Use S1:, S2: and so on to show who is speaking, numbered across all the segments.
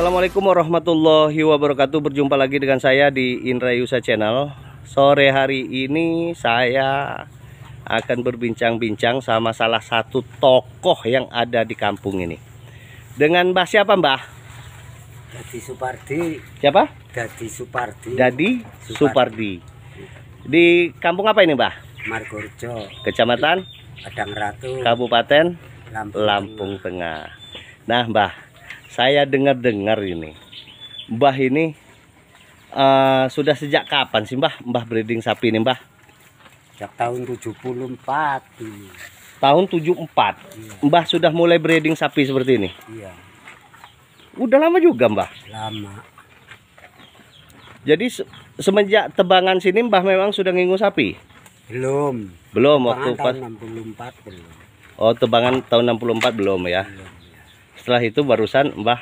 S1: Assalamualaikum warahmatullahi wabarakatuh Berjumpa lagi dengan saya di Indra Yusa Channel Sore hari ini saya akan berbincang-bincang sama salah satu tokoh yang ada di kampung ini Dengan mbah siapa mbah? Dadi Supardi Siapa? Dadi Supardi Dadi Supardi, Di kampung apa ini mbah?
S2: Margorjo
S1: Kecamatan?
S2: Padang Ratu
S1: Kabupaten? Lampung, Lampung Tengah. Tengah Nah mbah saya dengar-dengar ini Mbah ini uh, sudah sejak kapan sih Mbah Mbah breeding sapi ini Mbah?
S2: Sejak tahun 74 ini.
S1: Tahun 74. Iya. Mbah sudah mulai breeding sapi seperti ini? Iya. Udah lama juga Mbah? Lama. Jadi se semenjak tebangan sini Mbah memang sudah ngingu sapi? Belum. Belum tebangan waktu pas 64 belum. Oh, tebangan tahun 64 belum ya. Belum setelah itu barusan Mbah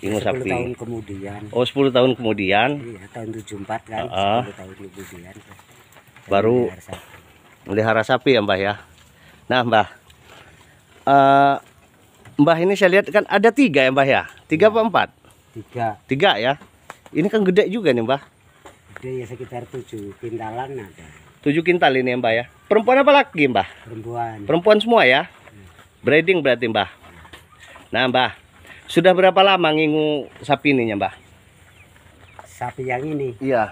S1: Ingu Sakti. tahun kemudian. Oh, 10 tahun kemudian. Iya,
S2: tahun 74 kan, uh, 10 tahun kemudian.
S1: Baru melihara sapi. sapi ya, Mbah ya. Nah, Mbah. Uh, Mbah ini saya lihat kan ada tiga ya, Mbah ya? Tiga ya. apa empat? Tiga. Tiga ya. Ini kan gede juga nih, Mbah.
S2: Gede ya sekitar tujuh kintalan ada.
S1: Tujuh kintal ini ya, Mbah ya. Perempuan apa laki, Mbah?
S2: Perempuan. Perempuan
S1: semua ya? Iya. Breeding berarti, Mbah? Nah Mbah, sudah berapa lama ngingu sapi ini ya Mbah?
S2: Sapi yang ini? Iya.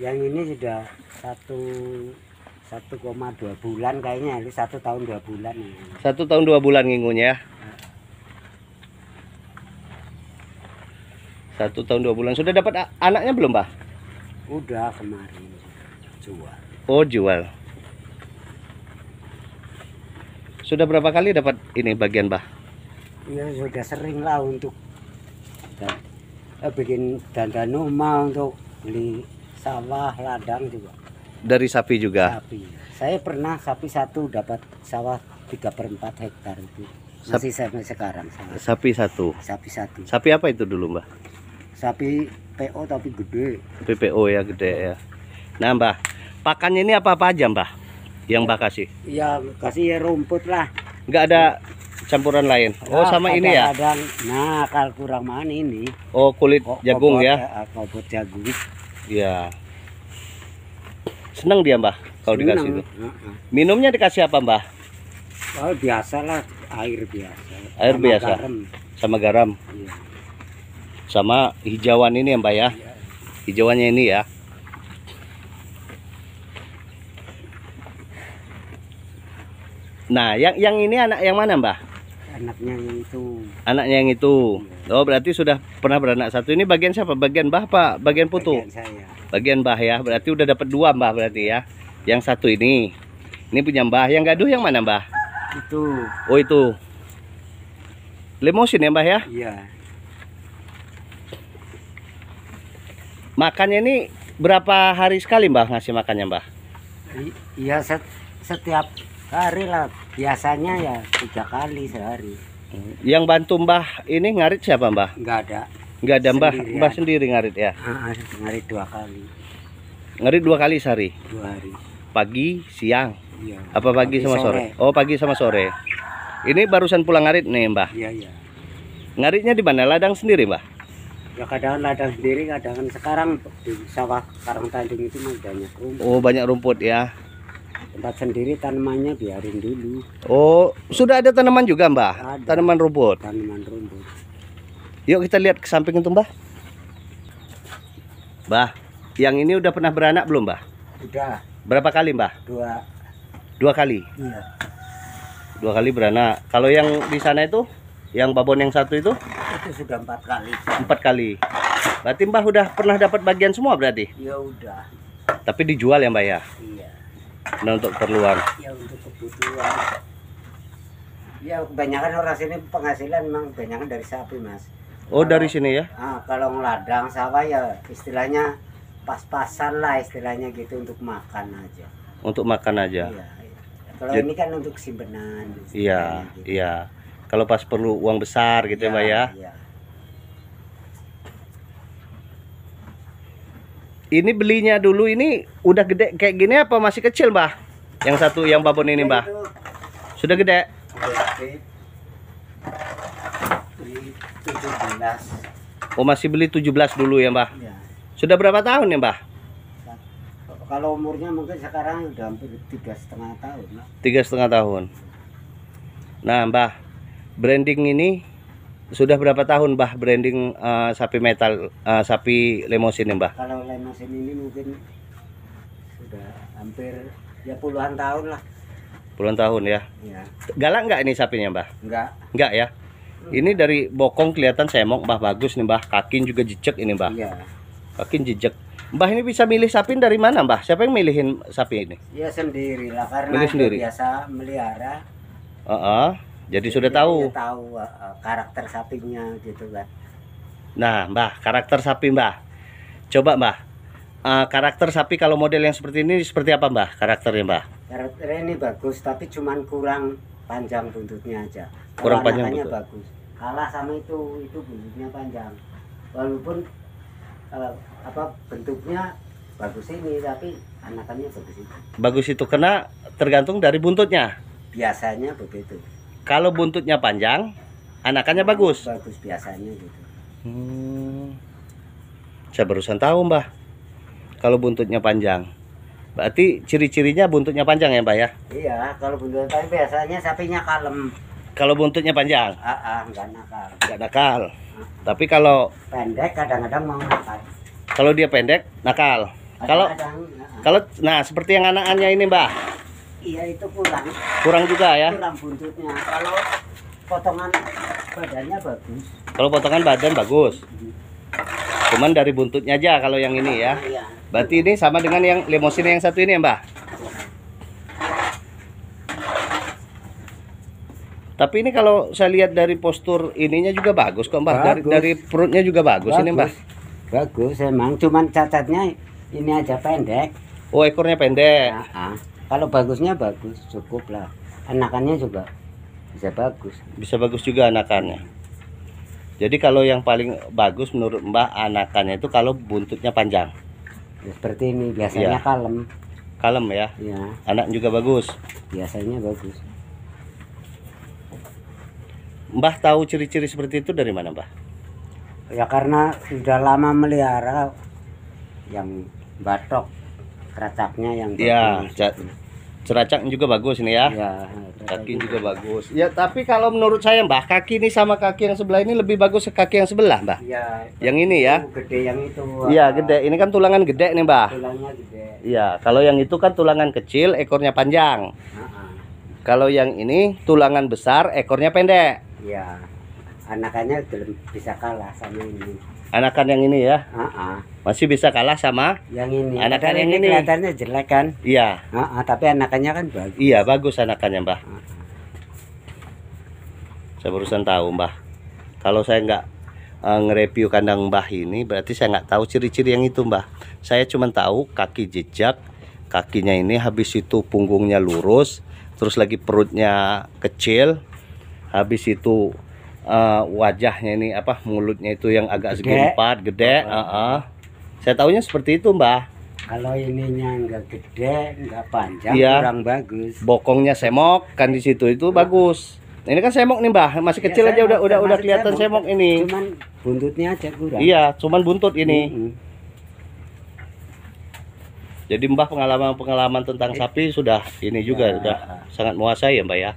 S2: Yang ini sudah satu satu koma dua bulan kayaknya ini satu tahun dua bulan
S1: satu tahun dua bulan ngingunya ya? satu tahun dua bulan sudah dapat anaknya belum Mbah?
S2: udah kemarin jual
S1: oh jual sudah berapa kali dapat ini bagian Mbah?
S2: ya sudah ya sering lah untuk dan, eh, bikin dandan rumah untuk beli sawah ladang juga
S1: dari sapi juga
S2: sapi saya pernah sapi satu dapat sawah 3 per 4 hektar itu masih sampai sekarang sama.
S1: sapi satu sapi satu sapi apa itu dulu mbak
S2: sapi PO tapi gede
S1: sapi PO ya gede ya nah mbak pakannya ini apa apa aja mbak yang mbak kasih
S2: ya kasih ya rumput lah
S1: nggak ada campuran lain. Oh, ah, sama kadang, ini ya. Kadang,
S2: nah, kalau kurang manis ini?
S1: Oh, kulit Ko jagung ya. Uh, jagung. Iya. Senang dia, Mbah, kalau Senang. dikasih itu. Ah, ah. Minumnya dikasih apa, Mbah? Oh, biasalah air biasa. Air sama biasa. Garam. Sama garam. Iya. Sama hijauan ini, ya, Mbah ya. Iya. Hijauannya ini ya. Nah, yang yang ini anak yang mana, Mbah?
S2: anaknya yang itu
S1: anaknya yang itu ya. oh berarti sudah pernah beranak satu ini bagian siapa bagian bah pak bagian putu bagian, saya. bagian bah ya berarti udah dapat dua mbah berarti ya yang satu ini ini punya mbah yang gaduh yang mana mbah itu oh itu limosin ya mbah ya iya makannya ini berapa hari sekali mbah ngasih makannya mbah
S2: iya setiap hari lah biasanya ya tiga kali sehari
S1: yang bantu mbah ini ngarit siapa mbah enggak ada enggak ada mbah sendiri mbah sendiri ngarit ya ngarit dua kali ngarit dua kali sehari dua hari pagi siang ya. apa pagi, pagi sama sore. sore oh pagi sama sore ini barusan pulang ngarit nih mbah iya iya ngaritnya di mana ladang sendiri mbah
S2: ya kadang ladang sendiri kadang kan sekarang di sawah karang tanding itu banyak rumput oh
S1: banyak rumput ya tempat sendiri tanamannya biarin dulu oh sudah ada tanaman juga mbah ada. tanaman rumput tanaman rumput yuk kita lihat ke samping itu mbah mbah yang ini udah pernah beranak belum mbah udah berapa kali mbah dua dua kali iya dua kali beranak kalau yang di sana itu yang babon yang satu itu
S2: itu sudah empat kali
S1: empat kali berarti mbah udah pernah dapat bagian semua berarti
S2: ya udah
S1: tapi dijual ya mbak ya iya Nah untuk keperluan.
S2: Ya untuk kebutuhan. Ya kebanyakan orang sini penghasilan memang kebanyakan dari sapi mas.
S1: Oh kalau, dari sini ya?
S2: Ah, kalau ngeladang sawah ya istilahnya pas-pasan lah istilahnya gitu untuk makan aja.
S1: Untuk makan aja. Iya. iya.
S2: Kalau Jadi, ini kan untuk simpenan.
S1: Iya, gitu. iya. Kalau pas perlu uang besar gitu ya, ya mbak ya. Iya. Ini belinya dulu ini udah gede kayak gini apa masih kecil, Mbah? Yang satu yang babon ini, Mbah. Sudah gede. Oh, masih beli 17 dulu ya, Mbah? Iya. Sudah berapa tahun ya, Mbah?
S2: Kalau umurnya mungkin sekarang udah hampir tiga setengah tahun.
S1: Tiga setengah tahun. Nah, Mbah, branding ini sudah berapa tahun mbah branding uh, sapi metal uh, sapi lemosin ini mbah?
S2: kalau lemosin ini mungkin sudah hampir ya puluhan tahun lah
S1: puluhan tahun ya, ya. galak nggak ini sapinya mbah? nggak nggak ya hmm. ini dari bokong kelihatan semok mbah bagus nih mbah. kakin juga jejek ini mbah. iya. kakin jejek Mbah ini bisa milih sapi dari mana Mbah? Siapa yang milihin sapi ini?
S2: Iya sendiri lah karena sendiri. biasa melihara.
S1: Uh -uh. Jadi sudah tahu. Sudah
S2: tahu eh, karakter sapinya gitu kan.
S1: Nah, Mbah, karakter sapi Mbah. Coba Mbah. Uh, karakter sapi kalau model yang seperti ini seperti apa Mbah karakternya Mbah?
S2: Karakternya ini bagus tapi cuman kurang panjang buntutnya aja. Kurang panjang buntut. bagus. Kalah sama itu itu buntutnya panjang. Walaupun uh, apa bentuknya bagus ini tapi anakannya bagus itu.
S1: Bagus itu karena tergantung dari buntutnya.
S2: Biasanya begitu.
S1: Kalau buntutnya panjang, anakannya bagus. Bagus biasanya gitu. Hmm. Saya barusan tahu, Mbah. Kalau buntutnya panjang. Berarti ciri-cirinya buntutnya panjang ya, Mbah ya?
S2: Iya, kalau buntutnya panjang biasanya sapinya kalem.
S1: Kalau buntutnya panjang? Ah, enggak ah,
S2: nakal. Enggak
S1: nakal. Ah. Tapi kalau pendek kadang-kadang mau nakal. Kalau dia pendek, nakal. kalau ah, kalau nah seperti yang anakannya ini, Mbah.
S2: Iya itu kurang. Kurang juga ya? Kurang buntutnya. Kalau potongan badannya bagus.
S1: Kalau potongan badan bagus. Hmm. Cuman dari buntutnya aja kalau yang ini ya. Ah, iya. Berarti ini sama dengan yang limosin yang satu ini ya Mbak? Tapi ini kalau saya lihat dari postur ininya juga bagus kok Mbak. Bagus. Dari, dari perutnya juga bagus, bagus. ini Mbak.
S2: Bagus emang, cuman cacatnya ini aja pendek.
S1: Oh ekornya pendek. Ya,
S2: kalau bagusnya bagus cukup lah anakannya juga bisa bagus
S1: bisa bagus juga anakannya jadi kalau yang paling bagus menurut Mbak anakannya itu kalau buntutnya panjang ya, seperti
S2: ini biasanya ya. kalem
S1: kalem ya. ya anak juga bagus biasanya bagus Mbah tahu ciri-ciri seperti itu dari mana Mbah?
S2: Ya karena sudah lama melihara
S1: yang batok keracaknya yang ya ceracak juga bagus ini ya, ya kaki juga. bagus ya tapi kalau menurut saya mbah kaki ini sama kaki yang sebelah ini lebih bagus ke kaki yang sebelah mbah ya, yang ini ya gede yang itu iya gede ini kan tulangan gede nih mbah
S2: tulangnya gede
S1: iya kalau yang itu kan tulangan kecil ekornya panjang uh kalau yang ini tulangan besar ekornya pendek
S2: iya anakannya bisa kalah sama ini
S1: Anakan yang ini ya. Uh -uh. Masih bisa kalah sama yang ini. Anakan yang ini, ini
S2: kelihatannya jelek kan?
S1: Iya. Uh -uh,
S2: tapi anakannya kan bagus.
S1: Iya, bagus anakannya, Mbah. Uh -uh. Saya barusan tahu, Mbah. Kalau saya nggak uh, nge-review kandang Mbah ini, berarti saya nggak tahu ciri-ciri yang itu, Mbah. Saya cuma tahu kaki jejak, kakinya ini habis itu punggungnya lurus, terus lagi perutnya kecil, habis itu uh, wajahnya ini apa mulutnya itu yang agak gede. segi gede uh -uh. saya tahunya seperti itu mbah
S2: kalau ininya nggak gede nggak panjang iya. kurang
S1: bagus bokongnya semok kan di situ itu bagus ini kan semok nih mbah masih iya, kecil aja udah udah udah kelihatan semok,
S2: semok ini cuman buntutnya aja kurang iya
S1: cuman buntut ini mm -hmm. Jadi Mbah pengalaman-pengalaman tentang eh. sapi sudah ini juga ya. sudah sangat menguasai ya Mbah ya.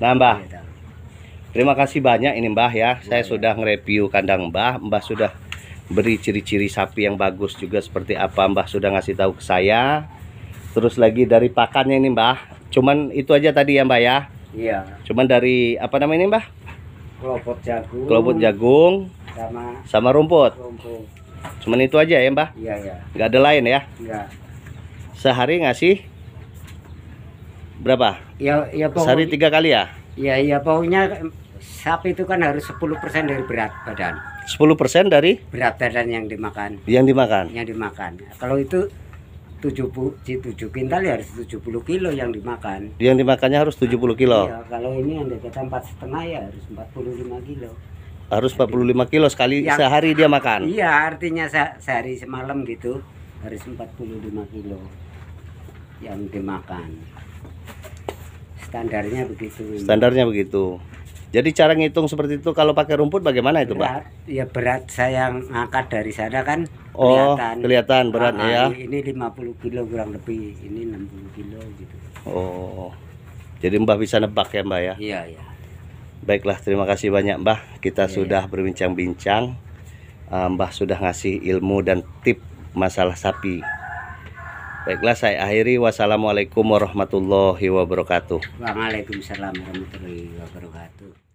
S1: Nah Mbah, iya, Terima kasih banyak ini Mbah ya. Saya iya, iya. sudah nge-review kandang Mbah. Mbah sudah beri ciri-ciri sapi yang bagus juga seperti apa Mbah sudah ngasih tahu ke saya. Terus lagi dari pakannya ini Mbah. Cuman itu aja tadi ya Mbah ya. Iya. Cuman dari apa namanya ini Mbah?
S2: Kelopot jagung. Kelopot jagung sama sama rumput. Rumput.
S1: Cuman itu aja ya Mbah? Iya, ya. Gak ada lain ya? Iya. Sehari ngasih berapa? Ya, ya pokoknya. Sehari tiga kali ya?
S2: Iya iya pokoknya sapi itu kan harus 10% dari berat badan.
S1: 10% dari
S2: berat badan yang dimakan.
S1: Yang dimakan.
S2: Yang dimakan. Kalau itu 70 7 kintal ya harus 70 kilo yang dimakan.
S1: Yang dimakannya harus 70 kilo. Iya,
S2: kalau ini yang dekat empat setengah ya harus 45 kilo.
S1: Harus 45 kilo sekali yang, sehari dia makan.
S2: Iya, artinya se sehari semalam gitu harus 45 kilo yang dimakan. Standarnya begitu. Standarnya
S1: begitu. Jadi cara ngitung seperti itu kalau pakai rumput bagaimana itu, berat,
S2: Pak? Ya berat saya angkat dari sana kan
S1: oh, kelihatan. kelihatan berat ah, ya. Ah,
S2: ini 50 kilo kurang lebih, ini 60 kilo
S1: gitu. Oh. Jadi Mbah bisa nebak ya, Mbah ya? Iya, iya. Baiklah, terima kasih banyak Mbah. Kita ya, sudah ya. berbincang-bincang. Ah, Mbah sudah ngasih ilmu dan tip masalah sapi. Baiklah saya akhiri wassalamualaikum warahmatullahi wabarakatuh.
S2: Waalaikumsalam warahmatullahi wabarakatuh.